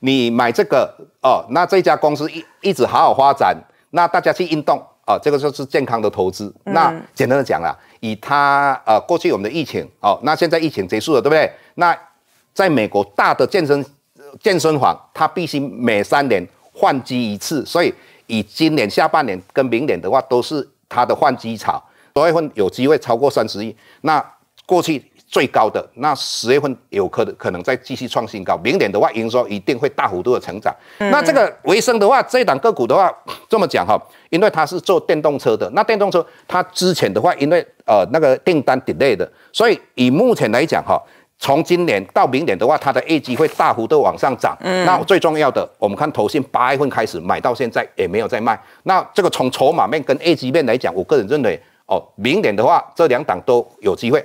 你买这个哦，那这家公司一一直好好发展，那大家去运动哦，这个就是健康的投资。那简单的讲啦，以它呃过去我们的疫情哦，那现在疫情结束了，对不对？那在美国大的健身健身房，它必须每三年换机一次，所以以今年下半年跟明年的话，都是它的换机潮，所以会有机会超过三十亿。那过去。最高的那十月份有可可能再继续创新高，明年的话营收一定会大幅度的成长。那这个维生的话，这一档个股的话，这么讲哈，因为它是做电动车的，那电动车它之前的话，因为呃那个订单 delay 的，所以以目前来讲哈，从今年到明年的话，它的业绩会大幅度往上涨。那最重要的，我们看投信八月份开始买到现在也没有在卖，那这个从筹码面跟业绩面来讲，我个人认为哦，明年的话这两档都有机会。